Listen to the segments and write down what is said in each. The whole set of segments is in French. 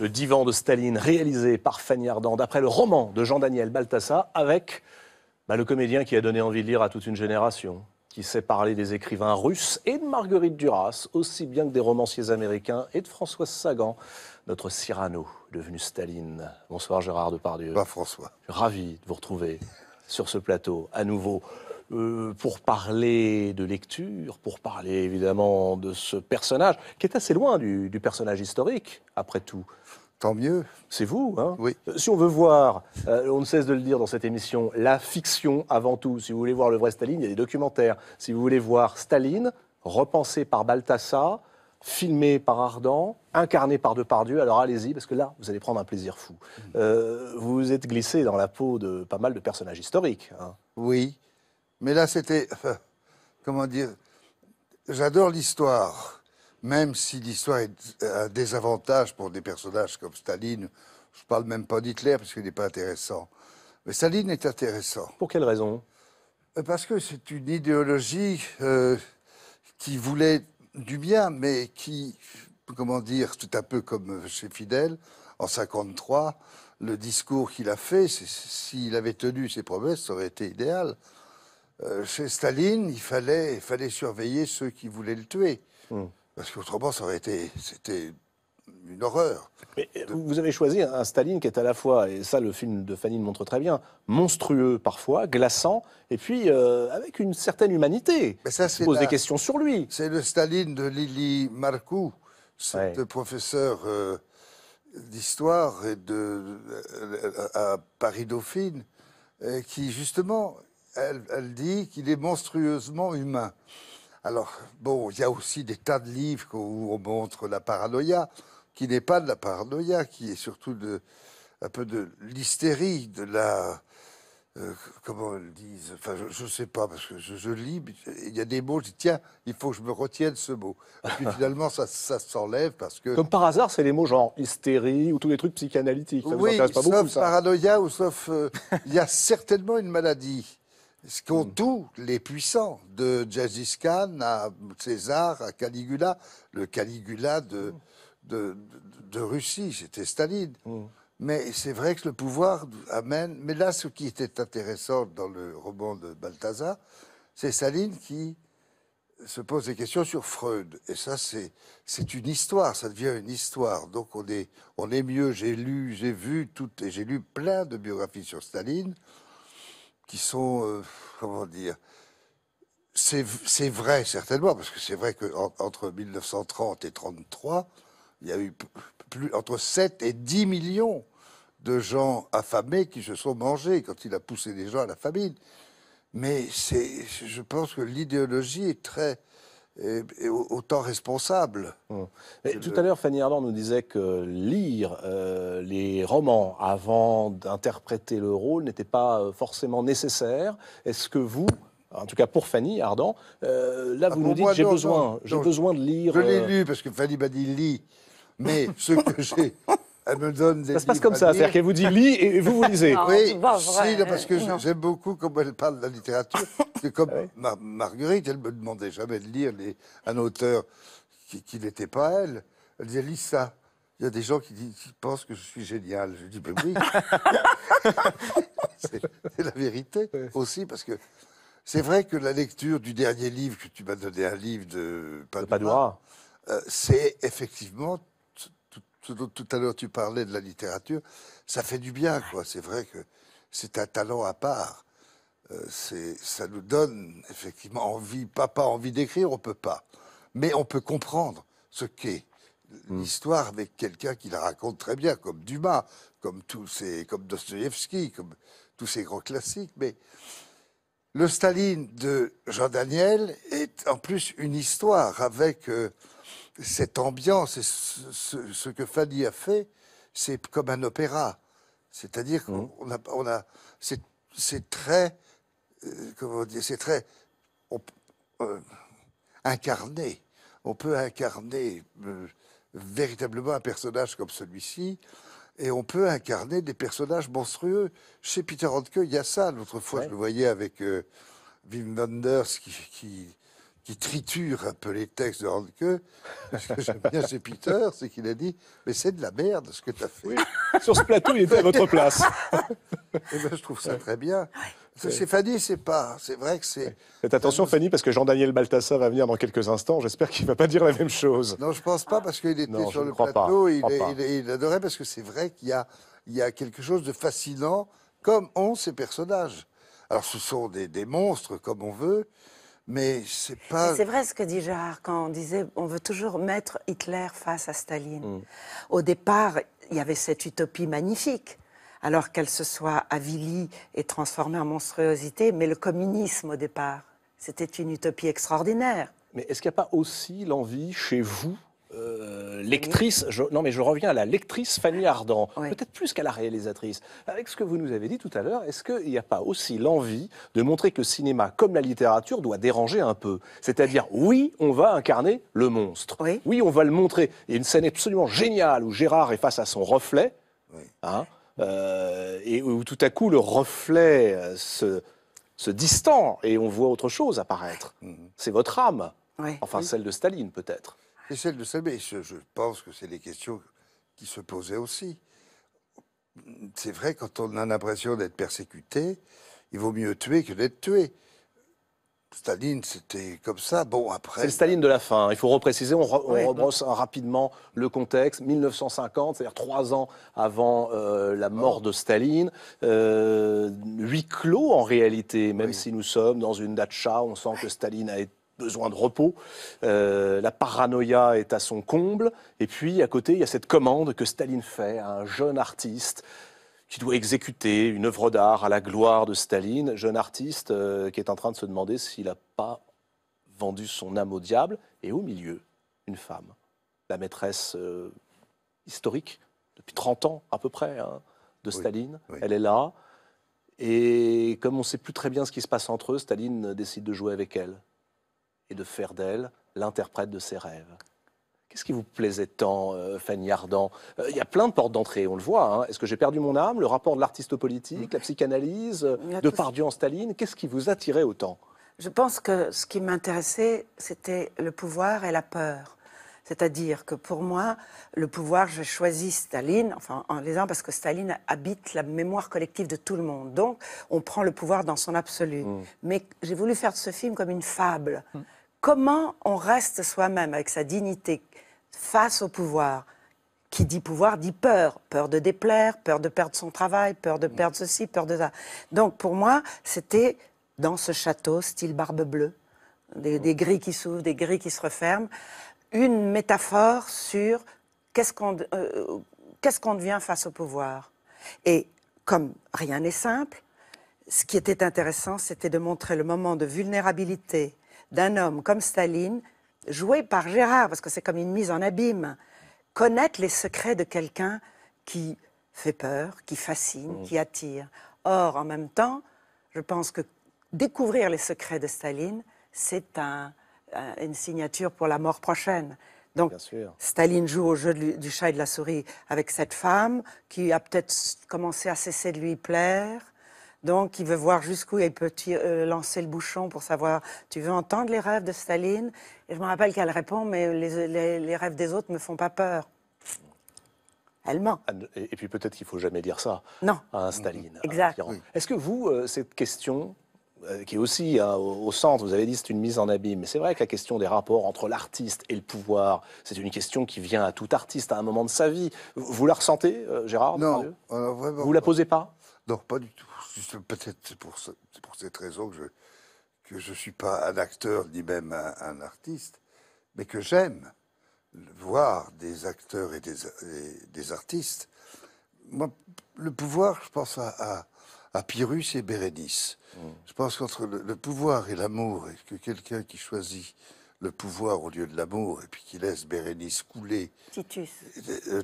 Le divan de Staline, réalisé par Fanny Ardant, d'après le roman de Jean-Daniel Baltassa, avec bah, le comédien qui a donné envie de lire à toute une génération, qui sait parler des écrivains russes et de Marguerite Duras, aussi bien que des romanciers américains et de François Sagan, notre Cyrano, devenu Staline. Bonsoir Gérard Depardieu. Bonsoir François. ravi de vous retrouver sur ce plateau à nouveau. Euh, pour parler de lecture, pour parler évidemment de ce personnage, qui est assez loin du, personnage historique, après tout. Tant mieux. C'est vous, hein Oui. Euh, si on veut voir, euh, on ne cesse de le dire dans cette émission, la fiction avant tout. Si vous voulez voir le vrai Staline, il y a des documentaires. Si vous voulez voir Staline, repensé par Balthasar, filmé par Ardent, incarné par Depardieu, alors allez-y, parce que là, vous allez prendre un plaisir fou. Euh, vous êtes glissé dans la peau de pas mal de personnages historiques. Hein. Oui, mais là, c'était. comment dire J'adore l'histoire, même si l'histoire est un euh, désavantage pour des personnages comme Staline. Je ne parle même pas d'Hitler, parce qu'il n'est pas intéressant. Mais Staline est intéressant. Pour quelle raison euh, Parce que c'est une idéologie euh, qui voulait du bien, mais qui, comment dire, tout un peu comme chez Fidel, en 1953, le discours qu'il a fait, s'il avait tenu ses promesses, ça aurait été idéal. Euh, chez Staline, il fallait, fallait surveiller ceux qui voulaient le tuer. Hmm. Parce qu'autrement, ça aurait été. C'était une horreur. Mais euh, vous avez choisi un Staline qui est à la fois, et ça le film de Fanny le montre très bien, monstrueux parfois, glaçant, et puis euh, avec une certaine humanité. Mais ça, il pose des questions sur lui. C'est le Staline de Lili Marcoux, cette professeur professeure d'histoire de, à Paris Dauphine, qui justement elle, dit qu'il est monstrueusement humain. Alors, bon, il y a aussi des tas de livres où on montre la paranoïa, qui n'est pas de la paranoïa, qui est surtout un peu de l'hystérie, de la. Euh, comment ils disent Enfin, je ne sais pas, parce que je, lis, il y a des mots, je dis tiens, il faut que je me retienne ce mot. Et puis finalement, ça, s'enlève parce que. Comme par hasard, c'est les mots genre hystérie ou tous les trucs psychanalytiques. oui, sauf paranoïa ou sauf. Euh, il y a certainement une maladie ce qu'ont mm. tous les puissants, de djaziz Khan à César, à Caligula, le Caligula de, mm. Russie, c'était Staline. Mm. Mais c'est vrai que le pouvoir amène. Mais là, ce qui était intéressant dans le roman de Balthazar, c'est Staline qui se pose des questions sur Freud. Et ça, c'est une histoire, ça devient une histoire. Donc on est, mieux. J'ai lu, j'ai vu, tout, j'ai lu plein de biographies sur Staline qui sont, euh, comment dire, c'est vrai certainement, parce que c'est vrai qu'entre 1930 et 1933, il y a eu plus, entre 7 et 10 millions de gens affamés qui se sont mangés quand il a poussé des gens à la famine. Mais je pense que l'idéologie est très et, autant responsable. Hum. tout à l'heure, Fanny Ardant nous disait que lire euh, les romans avant d'interpréter le rôle n'était pas euh, forcément nécessaire. Est-ce que vous, en tout cas pour Fanny Ardant, euh, là ah, vous nous dites j'ai besoin, j'ai besoin de lire. Je l'ai lu parce que Fanny m'a dit mais ce que j'ai elle me donne des. Ça se passe comme ça, c'est-à-dire qu'elle vous dit lis et vous vous lisez. oui, parce que j'aime beaucoup comment elle parle de la littérature. C'est comme ah Marguerite, elle me demandait jamais de lire les, un auteur qui, n'était pas elle. Elle disait lis ça. Il y a des gens qui, disent, pensent que je suis génial. Je dis mais ben oui. c'est la vérité aussi parce que c'est vrai que la lecture du dernier livre que tu m'as donné, un livre de Padua, euh, c'est effectivement tout, à l'heure tu parlais de la littérature, ça fait du bien, quoi. C'est vrai que c'est un talent à part. Euh, ça nous donne effectivement envie, pas, pas envie d'écrire, on peut pas, mais on peut comprendre ce qu'est mm. l'histoire avec quelqu'un qui la raconte très bien, comme Dumas, comme tous ces, comme Dostoïevski, comme tous ces grands classiques. Mais le Staline de Jean Daniel est en plus une histoire avec euh, cette ambiance, ce, ce, que Fanny a fait, c'est comme un opéra. C'est-à-dire qu'on mmh. a, on a c'est très, euh, comment dire, c'est très euh, incarné. On peut incarner euh, véritablement un personnage comme celui-ci, et on peut incarner des personnages monstrueux. Chez Peter Handke, il y a ça. L'autre fois, je le voyais avec Wim Wenders qui, qui qui triture un peu les textes de Hanke. Ce que j'aime bien chez Peter, c'est qu'il a dit Mais c'est de la merde ce que tu as fait. Sur ce plateau, il était à votre place. Et eh ben, je trouve ça très bien. C'est Fanny, c'est pas. C'est vrai que c'est. Faites attention, Fanny, parce que Jean-Daniel Baltassa va venir dans quelques instants. J'espère qu'il ne va pas dire la même chose. Non, je pense pas, parce qu'il était sur le plateau. Il, adorait, parce que c'est vrai qu'il y a, il y quelque chose de fascinant, comme ont ces personnages. Alors, ce sont des, des monstres, comme on veut. Mais c'est pas. C'est vrai ce que dit Gérard quand on disait on veut toujours mettre Hitler face à Staline. Mm. Au départ, il y avait cette utopie magnifique alors qu'elle se soit avilie et transformée en monstruosité, mais le communisme au départ, c'était une utopie extraordinaire. Mais est-ce qu'il n'y a pas aussi l'envie chez vous euh, lectrice, non mais je reviens à la lectrice Fanny Ardant, peut-être plus qu'à la réalisatrice. Avec ce que vous nous avez dit tout à l'heure, est-ce qu'il n'y a pas aussi l'envie de montrer que le cinéma, comme la littérature, doit déranger un peu C'est-à-dire, oui, on va incarner le monstre. Oui. on va le montrer. Et une scène absolument géniale où Gérard est face à son reflet, hein, euh, et où tout à coup le reflet euh, se, distend et on voit autre chose apparaître. Mhm. C'est votre âme. enfin, celle de Staline, peut-être. Et celle de Salmé, je, pense que c'est les questions qui se posaient aussi. C'est vrai, quand on a l'impression d'être persécuté, il vaut mieux tuer que d'être tué. Staline, c'était comme ça. Bon, après. C'est le Staline de la fin. Hein. Il faut repréciser. On, re, rebrosse hein, rapidement le contexte. 1950, c'est-à-dire trois ans avant euh, la oh. mort de Staline. Huit euh, huis clos en réalité, même si nous sommes dans une datcha, on sent que Staline a été besoin de repos, euh, la paranoïa est à son comble, et puis à côté, il y a cette commande que Staline fait à un jeune artiste qui doit exécuter une œuvre d'art à la gloire de Staline, jeune artiste euh, qui est en train de se demander s'il n'a pas vendu son âme au diable, et au milieu, une femme, la maîtresse euh, historique, depuis 30 ans à peu près, hein, de Staline, elle est là, et comme on ne sait plus très bien ce qui se passe entre eux, Staline décide de jouer avec elle et de faire d'elle l'interprète de ses rêves. Qu'est-ce qui vous plaisait tant, euh, Fanny Ardant euh, Il y a plein de portes d'entrée, on le voit. Hein. Est-ce que j'ai perdu mon âme Le rapport de l'artiste politique, la psychanalyse, de Pardieu en Staline Qu'est-ce qui vous attirait autant Je pense que ce qui m'intéressait, c'était le pouvoir et la peur. C'est-à-dire que pour moi, le pouvoir, je choisis Staline, enfin en disant parce que Staline habite la mémoire collective de tout le monde. Donc, on prend le pouvoir dans son absolu. Mm. Mais j'ai voulu faire ce film comme une fable. Mm. Comment on reste soi-même avec sa dignité face au pouvoir qui dit pouvoir dit peur. Peur de déplaire, peur de perdre son travail, peur de mm. perdre ceci, peur de ça. Donc pour moi, c'était dans ce château, style barbe bleue, des grilles qui s'ouvrent, des grilles qui se referment, une métaphore sur euh, qu'est-ce qu'on devient face au pouvoir. Et comme rien n'est simple, ce qui était intéressant, c'était de montrer le moment de vulnérabilité d'un homme comme Staline, joué par Gérard, parce que c'est comme une mise en abîme. Connaître les secrets de quelqu'un qui fait peur, qui fascine, mm. qui attire. Or, en même temps, je pense que découvrir les secrets de Staline, c'est un, euh, une signature pour la mort prochaine. Donc, Staline joue au jeu du, chat et de la souris avec cette femme qui a peut-être commencé à cesser de lui plaire. Donc, il veut voir jusqu'où il peut euh, lancer le bouchon pour savoir, tu veux entendre les rêves de Staline Et je me rappelle qu'elle répond, mais les, rêves des autres ne me font pas peur. Elle ment. Ah, et, puis peut-être qu'il faut jamais dire ça à un Staline. Exact. Est-ce que vous, euh, cette question, euh, qui est aussi hein, au, centre, vous avez dit c'est une mise en abîme, mais c'est vrai que la question des rapports entre l'artiste et le pouvoir, c'est une question qui vient à tout artiste à un moment de sa vie. Vous, la ressentez, euh, Gérard Non, euh, bah, Vous la bah, posez pas Non, pas du tout. Peut-être c'est pour, pour, cette raison que je que je suis pas un acteur ni même un, artiste, mais que j'aime voir des acteurs et des, des, artistes. Moi, le pouvoir, je pense à à ah, Pyrrhus et Bérénice. Mm. Je pense qu'entre le, pouvoir et l'amour, et que quelqu'un qui choisit le pouvoir au lieu de l'amour, et puis qui laisse Bérénice couler. Titus. Euh,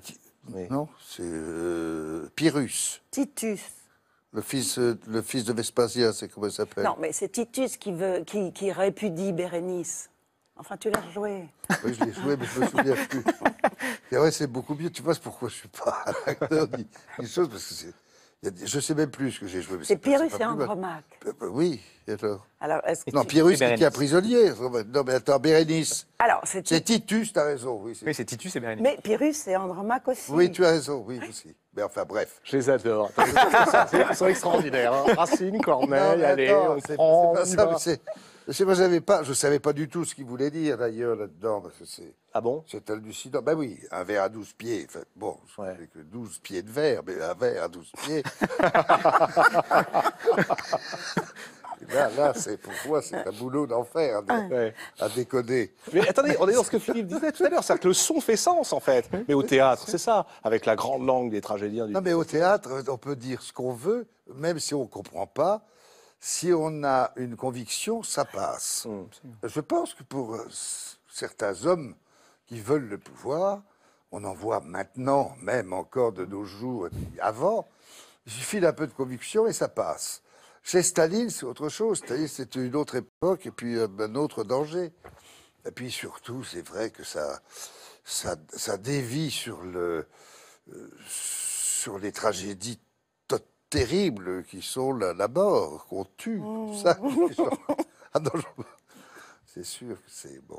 euh, non, c'est euh, Pyrrhus. Titus. Le fils, le fils de Vespasien, c'est comment il s'appelle Non, mais c'est Titus qui, veut, qui, répudie Bérénice. Enfin, tu l'as rejoué. Oui, je l'ai joué, mais je me souviens plus. Et ouais, c'est beaucoup mieux. Tu vois pourquoi je suis pas acteur chose, parce que c'est je sais même plus ce que j'ai joué. C'est pierre et mac. Oui alors. que... Non, Pyrrhus qui un prisonnier. Non, mais attends, Bérénice. Alors, c'est... Titus, tu as raison. Oui, c'est Titus et Bérénice. Mais Pyrrhus et Andromaque aussi. Oui, tu as raison, oui, aussi. Mais enfin, bref. Je les adore. Ils sont extraordinaires. Hein. Racine, Corneille, allez, prend, pas ça, c'est... Je ne savais, pas, je savais pas du tout ce qu'il voulait dire d'ailleurs là-dedans. Parce que c'est, ah bon C'est hallucinant. Ben oui, un verre à 12 pieds. bon, je que 12 pieds de verre, mais un verre à 12 pieds. là, c'est pour moi, c'est un boulot d'enfer à décoder. Mais attendez, on est dans ce que Philippe disait tout à l'heure, c'est-à-dire que le son fait sens, en fait. Mais au théâtre, c'est ça, avec la grande langue des tragédiens. Non, mais au théâtre, on peut dire ce qu'on veut, même si on ne comprend pas. Si on a une conviction, ça passe. Mmh, Je pense que pour euh, certains hommes qui veulent le pouvoir, on en voit maintenant, même encore de nos jours, avant, il suffit d'un peu de conviction et ça passe. Chez Staline, c'est autre chose. Staline, c'est une autre époque et puis euh, un autre danger. Et puis surtout, c'est vrai que ça, ça, ça dévie sur, le, euh, sur les tragédies terribles qui sont la, mort, qu'on tue. Oh. Ah c'est sûr que c'est bon.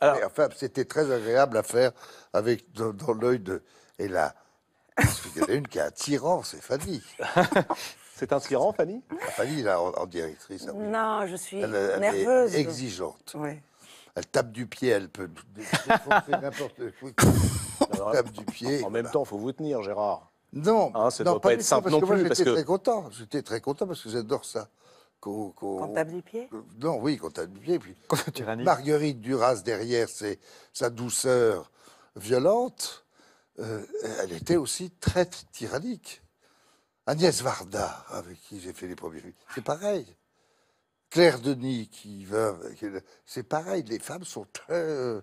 enfin, c'était très agréable à faire avec dans, l'œil de. Et là, il y en a une qui est attirante, c'est Fanny. C'est inspirant, Fanny ah, Fanny, là, en, en directrice. Ah non, je suis nerveuse. exigeante. Ouais. Elle tape du pied, elle peut tape du pied. En même temps, il faut vous tenir, Gérard. Non, hein, ça ne pas, être simple non plus. J'étais que... très content. J'étais très content parce que j'adore ça. Qu on, Quand tape du pied euh, Non, oui, quand tape du pied. Puis... Marguerite Duras derrière, c'est sa douceur violente. Euh, elle était aussi très tyrannique. Agnès Varda, avec qui j'ai fait les premiers films, c'est pareil. Claire Denis, qui veut c'est pareil. Les femmes sont très. Euh,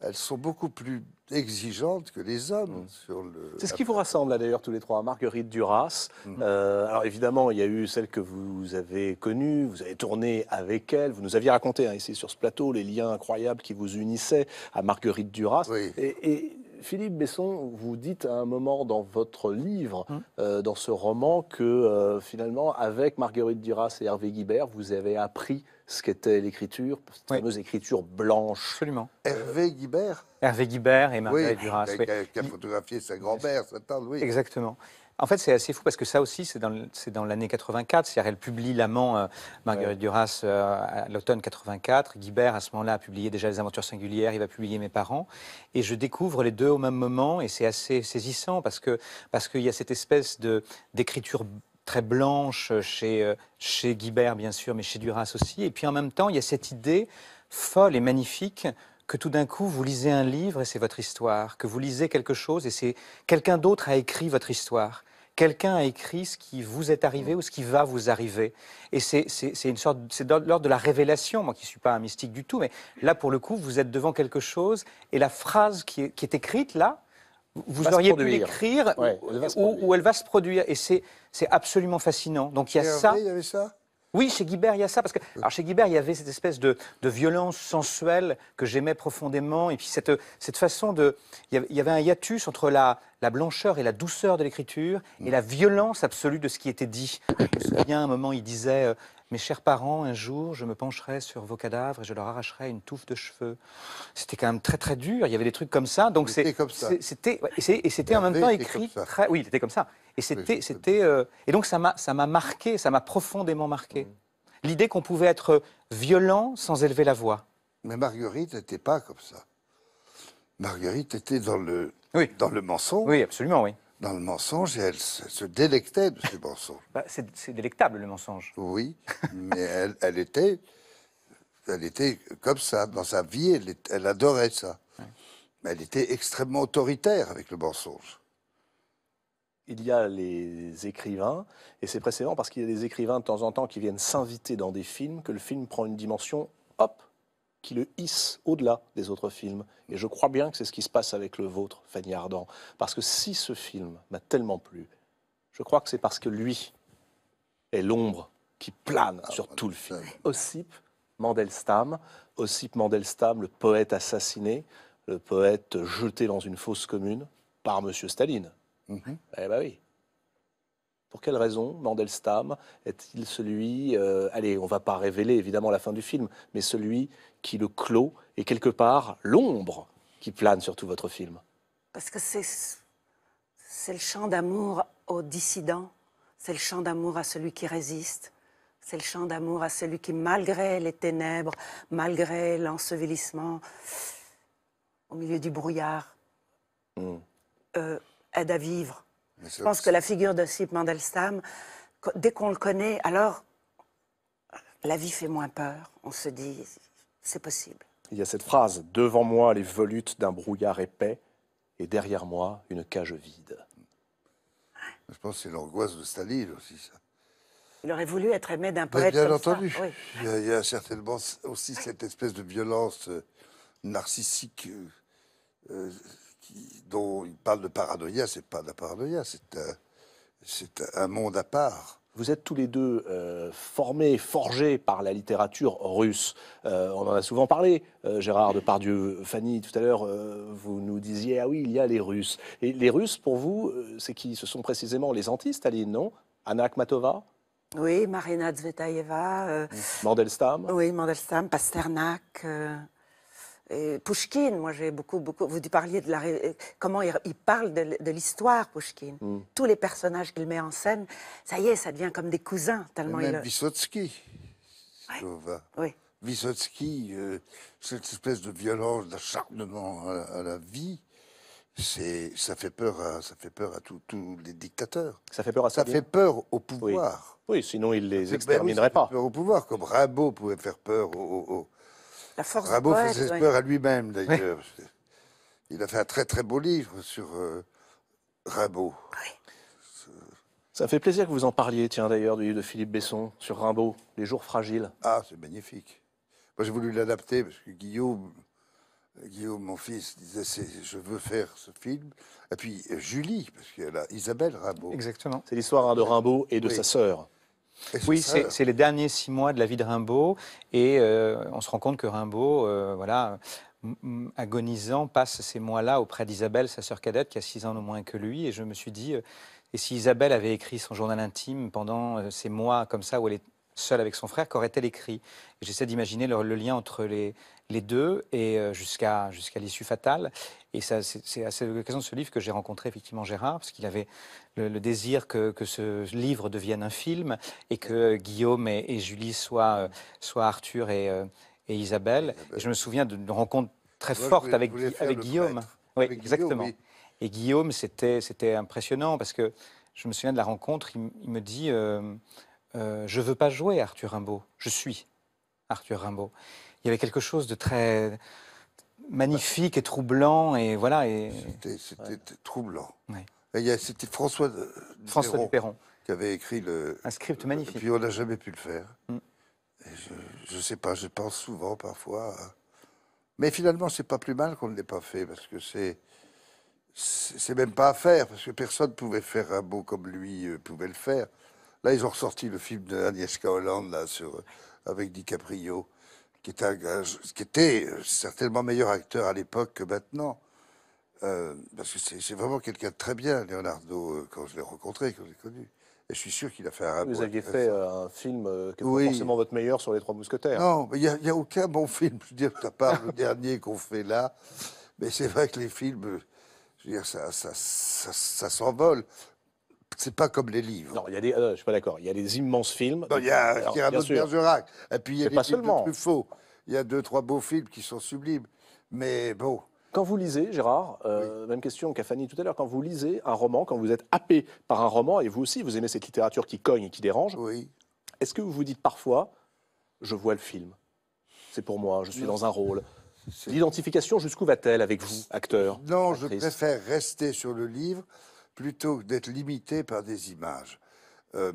elles sont beaucoup plus exigeantes que les hommes mm. sur le. C'est ce qui vous rassemble là d'ailleurs tous les trois, Marguerite Duras. Mm. Euh, alors évidemment, il y a eu celle que vous avez connue, vous avez tourné avec elle, vous nous aviez raconté hein, ici sur ce plateau les liens incroyables qui vous unissaient à Marguerite Duras. et Philippe Besson, vous dites à un moment dans votre livre, hum. euh, dans ce roman, que euh, finalement, avec Marguerite Duras et Hervé Guibert, vous avez appris ce qu'était l'écriture, cette fameuse écriture blanche. Absolument. Hervé Guibert Hervé Guibert et Marguerite Duras. oui. qui a photographié sa grand-mère, sa tante, oui. Exactement. En fait, c'est assez fou parce que ça aussi, c'est dans, l'année 84. C'est-à-dire, elle publie L'amant, euh, Marguerite Duras, euh, à l'automne 84. Guibert, à ce moment-là, a publié déjà Les Aventures Singulières. Il va publier Mes Parents. Et je découvre les deux au même moment. Et c'est assez saisissant parce que parce qu'il y a cette espèce de d'écriture très blanche chez, euh, chez Guibert, bien sûr, mais chez Duras aussi. Et puis en même temps, il y a cette idée folle et magnifique que tout d'un coup vous lisez un livre et c'est votre histoire, que vous lisez quelque chose et c'est quelqu'un d'autre a écrit votre histoire. Quelqu'un a écrit ce qui vous est arrivé ou ce qui va vous arriver. Et c'est une sorte, c'est l'ordre de la révélation. Moi qui ne suis pas un mystique du tout, mais là pour le coup, vous êtes devant quelque chose et la phrase qui est, écrite là, vous auriez pu l'écrire où ou, elle va se produire. Et c'est absolument fascinant. Donc il y a euh, Il ça oui, chez Guibert, il y a ça. Parce que, chez Guibert, il y avait cette espèce de, violence sensuelle que j'aimais profondément. Et puis, cette, cette façon de. Il y avait un hiatus entre la, la blancheur et la douceur de l'écriture et la violence absolue de ce qui était dit. Je me souviens, à un moment, il disait. Euh, Mes chers parents, un jour, je me pencherai sur vos cadavres et je leur arracherai une touffe de cheveux. C'était quand même très très dur. Il y avait des trucs comme ça. Donc c'était comme ça. C'était et c'était en même temps écrit. Très, oui, il était comme ça. Et, c'était, c'était, euh, et donc ça m'a, ça m'a marqué, ça m'a profondément marqué. Mm. L'idée qu'on pouvait être violent sans élever la voix. Mais Marguerite n'était pas comme ça. Marguerite était dans le, oui. dans le mensonge. Oui, absolument, oui. Dans le mensonge, et elle se, délectait de ce mensonge. Bah, c'est, délectable, le mensonge. Oui, mais elle, elle, était, elle était comme ça. Dans sa vie, elle, adorait ça. Mais elle était extrêmement autoritaire avec le mensonge il y a les écrivains, et c'est précisément parce qu'il y a des écrivains de temps en temps qui viennent s'inviter dans des films, que le film prend une dimension, hop, qui le hisse au-delà des autres films. Et je crois bien que c'est ce qui se passe avec le vôtre, Fanny Ardant. Parce que si ce film m'a tellement plu, je crois que c'est parce que lui est l'ombre qui plane ah, sur tout le film. Ossip Mandelstam, Ossip Mandelstam, le poète assassiné, le poète jeté dans une fosse commune par M. Staline. Mm-hmm. Eh bien oui. Pour quelle raison Mandelstam est-il celui, euh, allez, on ne va pas révéler évidemment la fin du film, mais celui qui le clôt et quelque part l'ombre qui plane sur tout votre film Parce que c'est le chant d'amour aux dissidents, c'est le chant d'amour à celui qui résiste, c'est le chant d'amour à celui qui, malgré les ténèbres, malgré l'ensevelissement, au milieu du brouillard, mm. euh, aide à vivre. je pense que la figure de Sip Mandelstam, dès qu'on le connaît, alors la vie fait moins peur. On se dit, c'est possible. Il y a cette phrase Devant moi, les volutes d'un brouillard épais, et derrière moi, une cage vide. Je pense que c'est l'angoisse de Staline aussi, ça. Il aurait voulu être aimé d'un poète. Bien, entendu. Il, y a, certainement aussi cette espèce de violence euh, narcissique. Euh, euh dont il parle de paranoïa, c'est pas de la paranoïa, c'est un, euh, c'est un monde à part. Vous êtes tous les deux euh, formés, forgés par la littérature russe. Euh, on en a souvent parlé, Gérard Gérard Depardieu, Fanny, tout à l'heure, vous nous disiez, ah oui, il y a les Russes. Et les Russes, pour vous, c'est qui Ce sont précisément les anti-Staline, non Anna Akhmatova Oui, Marina Zvetaeva. Mandelstam Oui, Mandelstam, Pasternak. Pushkin, moi j'ai beaucoup, beaucoup. Vous parliez de la, comment il, parle de, l'histoire, Pushkin. Hmm. Tous les personnages qu'il met en scène, ça y est, ça devient comme des cousins, tellement il même il. Vysotsky, si ouais. Oui. Vysotsky, euh, cette espèce de violence, d'acharnement à, à, la vie, c'est ça fait peur à ça fait peur à tous les dictateurs. Ça fait peur à ça fait peur au pouvoir. Oui, sinon il les ben exterminerait pas. Ça fait peur au pouvoir, comme Rimbaud pouvait faire peur au. La faisait peur à lui-même, d'ailleurs. Il a fait un très très beau livre sur euh, Ça fait plaisir que vous en parliez, tiens, d'ailleurs, du livre de Philippe Besson sur Rimbaud, Les jours fragiles. Ah, c'est magnifique. Moi, j'ai voulu l'adapter parce que Guillaume, Guillaume, mon fils, disait Je veux faire ce film. Et puis Julie, parce qu'elle a Isabelle Rimbaud. Exactement. C'est l'histoire hein, de Rimbaud et de sa sœur. Oui, c'est les derniers six mois de la vie de Rimbaud, et euh, on se rend compte que Rimbaud, euh, voilà, agonisant, passe ces mois-là auprès d'Isabelle, sa sœur cadette, qui a six ans de moins que lui, et je me suis dit, euh, et si Isabelle avait écrit son journal intime pendant ces mois comme ça où elle seul avec son frère, qu'aurait-elle écrit J'essaie d'imaginer le, lien entre les, les deux et euh, jusqu'à jusqu'à l'issue fatale. Et c'est à cette occasion de ce livre que j'ai rencontré effectivement Gérard, parce qu'il avait le, désir que, que, ce livre devienne un film et que Guillaume et, Julie soient, euh, soient Arthur et, euh, Isabelle. je me souviens d'une rencontre très forte avec, avec Guillaume. Oui, exactement. Et Guillaume, c'était impressionnant parce que je me souviens de la rencontre, il, me dit... Euh, « Je je veux pas jouer Arthur Rimbaud, je suis Arthur Rimbaud. Il y avait quelque chose de très magnifique et troublant et voilà. Et... C'était troublant. C'était François, de, François qui avait écrit le un script magnifique. et puis on n'a jamais pu le faire. Mm. je ne sais pas, je pense souvent parfois. Mais finalement, c'est pas plus mal qu'on ne l'ait pas fait parce que c'est c'est même pas à faire parce que personne ne pouvait faire un comme lui euh, pouvait le faire. Là, ils ont ressorti le film de Agnieszka Hollande là, sur, avec DiCaprio, qui, est un, qui était euh, certainement meilleur acteur à l'époque que maintenant. Euh, parce que c'est vraiment quelqu'un de très bien, Leonardo, euh, quand je l'ai rencontré, quand je l'ai connu. Et je suis sûr qu'il a fait un Vous aviez fait un film qui est oui. forcément votre meilleur sur les Trois Mousquetaires. Non, il n'y a, aucun bon film, je veux dire, à part le dernier qu'on fait là. Mais c'est vrai que les films, je veux dire, ça, ça s'envole c'est pas comme les livres. Non, il y a des, euh, je suis pas d'accord. Il y a des immenses films. il y a Cyrano de Bergerac. Et puis il y a des films de Truffaut. Il y a deux, trois beaux films qui sont sublimes. Mais bon. Quand vous lisez, Gérard, euh, même question qu'à Fanny tout à l'heure, quand vous lisez un roman, quand vous êtes happé par un roman, et vous aussi, vous aimez cette littérature qui cogne et qui dérange, oui. est-ce que vous vous dites parfois, je vois le film, c'est pour moi, je suis dans un rôle L'identification jusqu'où va-t-elle avec vous, acteur Non, je préfère rester sur le livre plutôt que d'être limité par des images. Euh,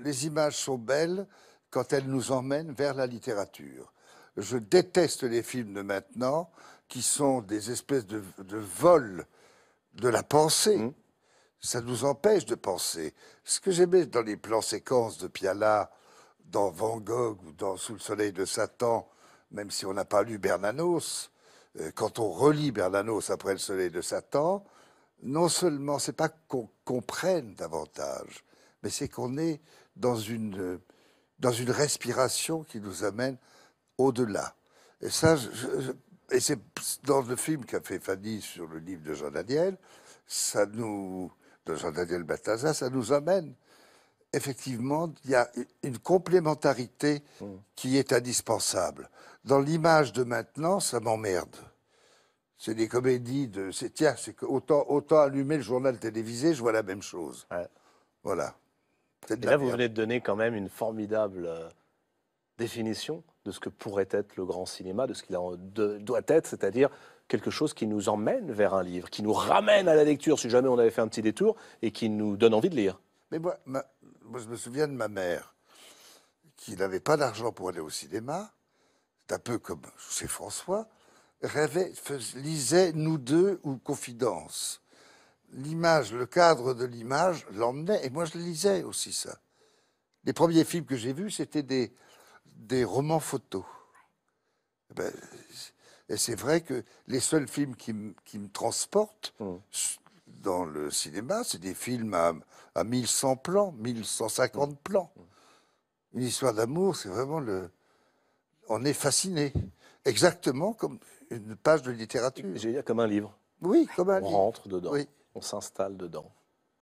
les images sont belles quand elles nous emmènent vers la littérature. Je déteste les films de maintenant qui sont des espèces de, vol vols de la pensée. Mmh. Ça nous empêche de penser. Ce que j'aimais dans les plans séquences de Piala, dans Van Gogh ou dans Sous le soleil de Satan, même si on n'a pas lu Bernanos, euh, quand on relit Bernanos après le soleil de Satan, non seulement, c'est pas qu'on comprenne davantage, mais c'est qu'on est dans une, dans une respiration qui nous amène au-delà. Et ça, et c'est dans le film qu'a fait Fanny sur le livre de Jean Daniel, ça nous, de Jean Daniel Bataza, ça nous amène. Effectivement, il y a une complémentarité mmh. qui est indispensable. Dans l'image de maintenant, ça m'emmerde c'est des comédies de. Tiens, c'est autant, autant allumer le journal télévisé, je vois la même chose. Voilà. là, vous venez de donner quand même une formidable euh, définition de ce que pourrait être le grand cinéma, de ce qu'il doit être, c'est-à-dire quelque chose qui nous emmène vers un livre, qui nous ramène à la lecture si jamais on avait fait un petit détour et qui nous donne envie de lire. Mais moi, moi je me souviens de ma mère qui n'avait pas d'argent pour aller au cinéma. C'est un peu comme chez François rêvait, lisait Nous deux ou Confidence. L'image, le cadre de l'image l'emmenait, et moi je lisais aussi ça. Les premiers films que j'ai vus, c'était des, des romans photos. Eh ben, et, ben, c'est vrai que les seuls films qui, me transportent mmh. dans le cinéma, c'est des films à, 1100 plans, 1150 mmh. plans. Une histoire d'amour, c'est vraiment le. On est fasciné exactement comme une page de littérature. J'allais dire comme un livre. Oui, comme un livre. On rentre dedans, on s'installe dedans.